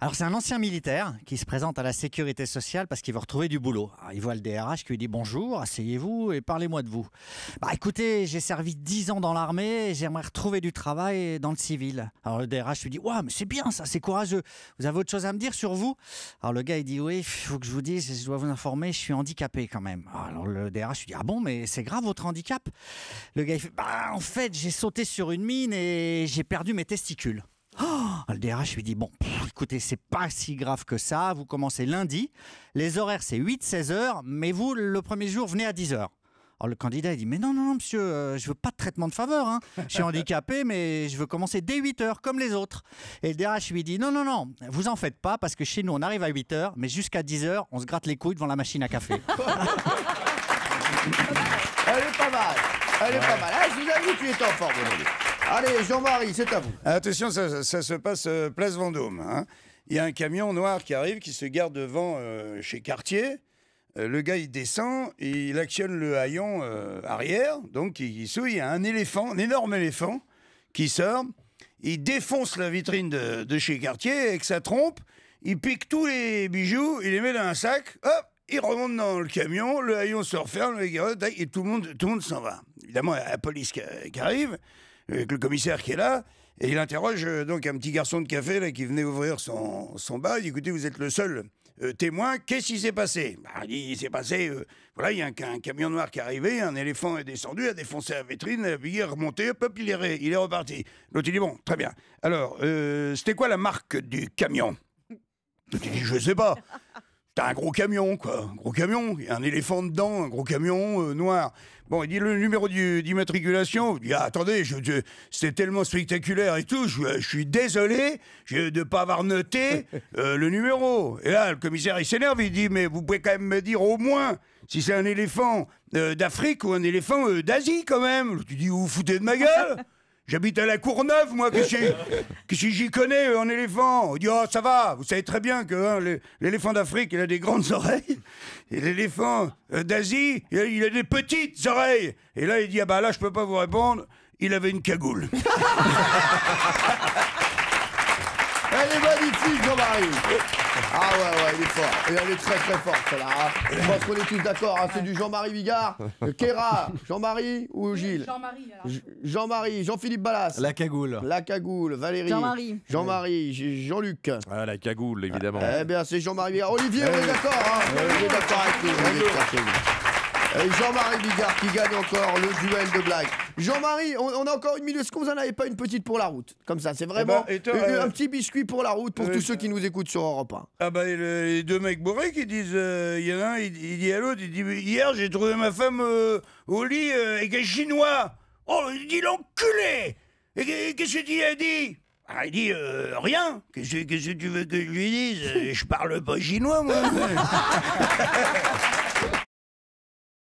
Alors c'est un ancien militaire qui se présente à la sécurité sociale parce qu'il veut retrouver du boulot. il voit le DRH qui lui dit bonjour, asseyez-vous et parlez-moi de vous. Bah écoutez, j'ai servi dix ans dans l'armée, et j'aimerais retrouver du travail dans le civil. Alors le DRH lui dit waouh mais c'est bien ça, c'est courageux. Vous avez autre chose à me dire sur vous Alors le gars il dit oui, il faut que je vous dise, je dois vous informer, je suis handicapé quand même. Alors le DRH lui dit ah bon mais c'est grave votre handicap Le gars il fait bah en fait j'ai sauté sur une mine et j'ai perdu mes testicules. Oh, le DRH lui dit bon écoutez, c'est pas si grave que ça, vous commencez lundi, les horaires c'est 8-16 heures, mais vous, le premier jour, venez à 10 heures. Alors le candidat il dit mais non non non monsieur euh, je veux pas de traitement de faveur hein. je suis handicapé mais je veux commencer dès 8 heures comme les autres et le DRH lui dit non non non vous en faites pas parce que chez nous on arrive à 8 heures mais jusqu'à 10 heures on se gratte les couilles devant la machine à café elle est pas mal elle est pas mal ah, je vous avoue tu es en forme aujourd'hui Allez, Jean-Marie, c'est à vous. Attention, ça, se passe euh, place Vendôme. Hein. Il y a un camion noir qui arrive, qui se garde devant euh, chez Cartier. Euh, le gars, il descend, il actionne le haillon arrière, donc il, souille. Il y a un éléphant, un énorme éléphant, qui sort. Il défonce la vitrine de, chez Cartier avec sa trompe. Il pique tous les bijoux, il les met dans un sac. Hop, il remonte dans le camion, le haillon se referme, et tout le monde, s'en va. Évidemment, la police qui arrive avec euh, le commissaire qui est là, et il interroge euh, donc un petit garçon de café là, qui venait ouvrir son, son bar. Il dit Écoutez, vous êtes le seul euh, témoin, qu'est-ce qui s'est passé bah, Il dit Il s'est passé, voilà, il y a un, camion noir qui est arrivé, un éléphant est descendu, a défoncé la vitrine, puis il est remonté, hop, il est, il est reparti. L'autre, il dit Bon, très bien. Alors, c'était quoi la marque du camion L'autre, il dit Je sais pas. C'est un gros camion, quoi. Un gros camion. Il y a un éléphant dedans, un gros camion euh, noir. Bon, il dit le numéro d'immatriculation. Il dit attendez, je, c'était tellement spectaculaire et tout. Je, suis désolé de ne pas avoir noté euh, le numéro. Et là, le commissaire, il s'énerve. Il dit mais vous pouvez quand même me dire au moins si c'est un éléphant euh, d'Afrique ou un éléphant d'Asie, quand même. Tu dis vous vous foutez de ma gueule J'habite à la Courneuve, moi, que si j'y connais euh, un éléphant. On dit, oh, ça va, vous savez très bien que hein, l'éléphant d'Afrique, il a des grandes oreilles. Et l'éléphant euh, d'Asie, il a des petites oreilles. Et là, il dit, ah bah là, je peux pas vous répondre. Il avait une cagoule. Elle est magnifique, Jean-Marie. Ah ouais, ouais, il est fort. elle est très très fort, celle-là. Hein. Je pense qu'on est tous d'accord. Hein. C'est du Jean-Marie Vigard euh, Kéra, Jean-Marie ou Gilles Jean-Marie. Jean-Marie, Jean-Philippe Ballas. La cagoule. La cagoule, Valérie. Jean-Marie. Jean-Marie, Jean-Luc. Ah, la cagoule, évidemment. Eh bien, c'est Jean-Marie Vigard Olivier, on est d'accord. Hein. On est d'accord avec vous. Jean-Marie Bigard qui gagne encore le duel de blagues. Jean-Marie, on, a encore une minute. Est-ce qu'on n'en avait pas une petite pour la route Comme ça, c'est vraiment eh ben, euh, un, petit biscuit pour la route pour euh, tous ceux qui nous écoutent sur Europe 1. Ah bah les deux mecs bourrés qui disent, euh, il y en a un, il, dit à l'autre, il dit hier j'ai trouvé ma femme au lit avec un chinois. Oh, il dit l'enculé. Et qu'est-ce qu'il a dit ah, il dit rien. Qu'est-ce que tu veux que je lui dise Je parle pas chinois, moi.